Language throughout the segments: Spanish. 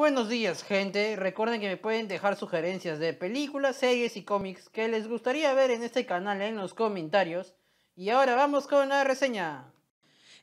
Buenos días gente, recuerden que me pueden dejar sugerencias de películas, series y cómics que les gustaría ver en este canal en los comentarios. Y ahora vamos con la reseña.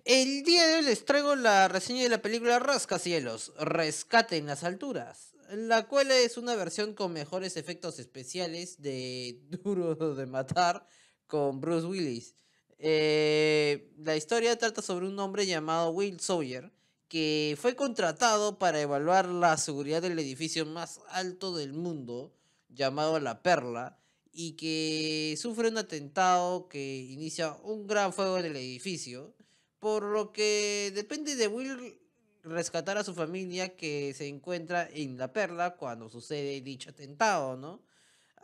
El día de hoy les traigo la reseña de la película Rascacielos, Rescate en las Alturas, la cual es una versión con mejores efectos especiales de Duro de Matar con Bruce Willis. Eh, la historia trata sobre un hombre llamado Will Sawyer, que fue contratado para evaluar la seguridad del edificio más alto del mundo, llamado La Perla, y que sufre un atentado que inicia un gran fuego en el edificio, por lo que depende de Will rescatar a su familia que se encuentra en La Perla cuando sucede dicho atentado, ¿no?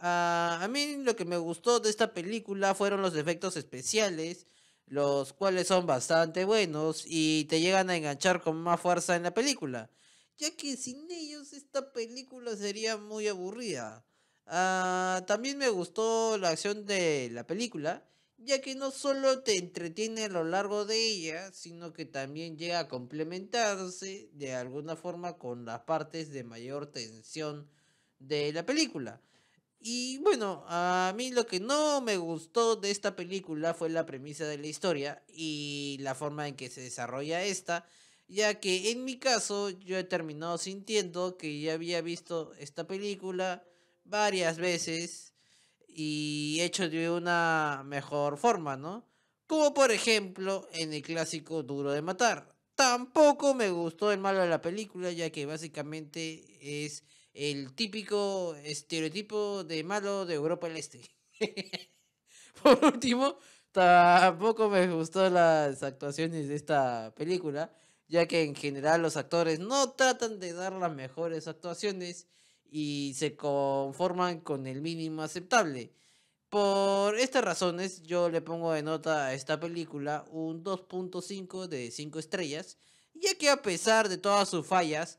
Ah, a mí lo que me gustó de esta película fueron los efectos especiales, los cuales son bastante buenos y te llegan a enganchar con más fuerza en la película, ya que sin ellos esta película sería muy aburrida. Ah, también me gustó la acción de la película, ya que no solo te entretiene a lo largo de ella, sino que también llega a complementarse de alguna forma con las partes de mayor tensión de la película. Y bueno, a mí lo que no me gustó de esta película fue la premisa de la historia y la forma en que se desarrolla esta, ya que en mi caso yo he terminado sintiendo que ya había visto esta película varias veces y hecho de una mejor forma, ¿no? Como por ejemplo en el clásico Duro de Matar. Tampoco me gustó el malo de la película, ya que básicamente es el típico estereotipo de malo de Europa del Este. Por último, tampoco me gustó las actuaciones de esta película, ya que en general los actores no tratan de dar las mejores actuaciones y se conforman con el mínimo aceptable. Por estas razones yo le pongo de nota a esta película un 2.5 de 5 estrellas, ya que a pesar de todas sus fallas,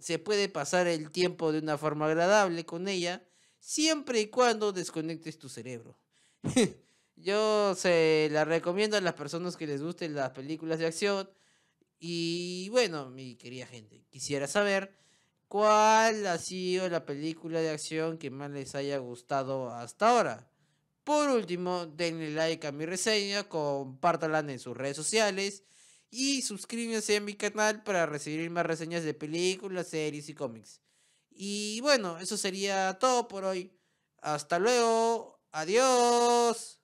se puede pasar el tiempo de una forma agradable con ella, siempre y cuando desconectes tu cerebro. Yo se la recomiendo a las personas que les gusten las películas de acción. Y bueno, mi querida gente, quisiera saber cuál ha sido la película de acción que más les haya gustado hasta ahora. Por último, denle like a mi reseña, compártanla en sus redes sociales y suscríbanse a mi canal para recibir más reseñas de películas, series y cómics. Y bueno, eso sería todo por hoy. Hasta luego. Adiós.